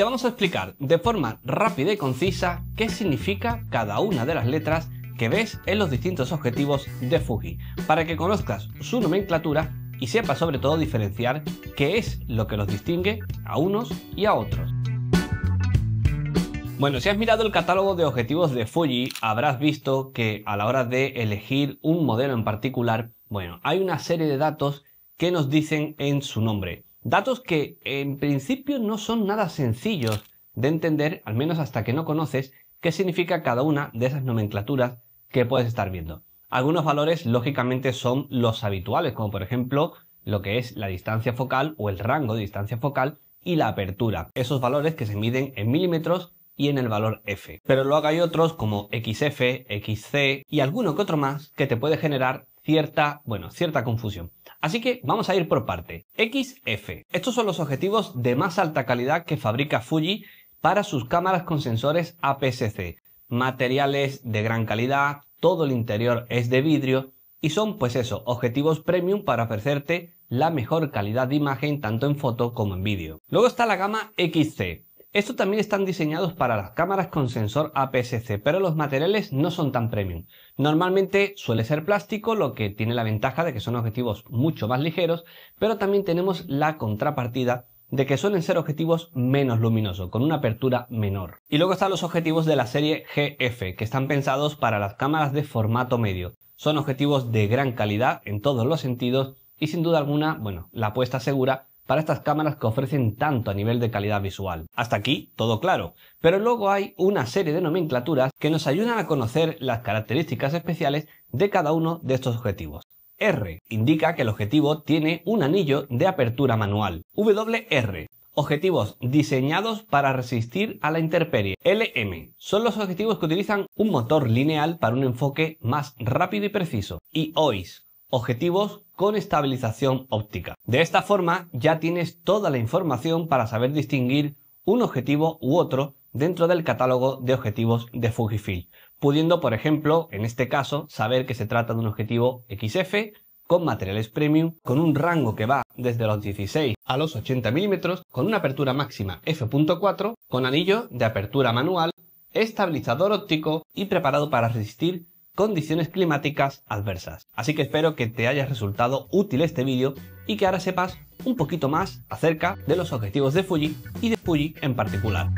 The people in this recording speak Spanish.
te vamos a explicar de forma rápida y concisa qué significa cada una de las letras que ves en los distintos objetivos de Fuji, para que conozcas su nomenclatura y sepas sobre todo diferenciar qué es lo que los distingue a unos y a otros. Bueno, si has mirado el catálogo de objetivos de Fuji, habrás visto que a la hora de elegir un modelo en particular, bueno, hay una serie de datos que nos dicen en su nombre. Datos que en principio no son nada sencillos de entender, al menos hasta que no conoces qué significa cada una de esas nomenclaturas que puedes estar viendo. Algunos valores lógicamente son los habituales, como por ejemplo lo que es la distancia focal o el rango de distancia focal y la apertura, esos valores que se miden en milímetros y en el valor f. Pero luego hay otros como XF, XC y alguno que otro más que te puede generar cierta, bueno, cierta confusión. Así que vamos a ir por parte. XF. Estos son los objetivos de más alta calidad que fabrica Fuji para sus cámaras con sensores APS-C. Materiales de gran calidad, todo el interior es de vidrio y son pues eso, objetivos premium para ofrecerte la mejor calidad de imagen tanto en foto como en vídeo. Luego está la gama XC. Estos también están diseñados para las cámaras con sensor APS-C, pero los materiales no son tan premium. Normalmente suele ser plástico, lo que tiene la ventaja de que son objetivos mucho más ligeros, pero también tenemos la contrapartida de que suelen ser objetivos menos luminosos, con una apertura menor. Y luego están los objetivos de la serie GF, que están pensados para las cámaras de formato medio. Son objetivos de gran calidad en todos los sentidos y sin duda alguna, bueno, la apuesta segura para estas cámaras que ofrecen tanto a nivel de calidad visual. Hasta aquí todo claro, pero luego hay una serie de nomenclaturas que nos ayudan a conocer las características especiales de cada uno de estos objetivos. R indica que el objetivo tiene un anillo de apertura manual. WR Objetivos diseñados para resistir a la intemperie. LM son los objetivos que utilizan un motor lineal para un enfoque más rápido y preciso. Y OIS objetivos con estabilización óptica. De esta forma ya tienes toda la información para saber distinguir un objetivo u otro dentro del catálogo de objetivos de Fujifilm, pudiendo por ejemplo en este caso saber que se trata de un objetivo XF con materiales premium, con un rango que va desde los 16 a los 80 milímetros, con una apertura máxima f.4, con anillo de apertura manual, estabilizador óptico y preparado para resistir condiciones climáticas adversas. Así que espero que te haya resultado útil este vídeo y que ahora sepas un poquito más acerca de los objetivos de Fuji y de Fuji en particular.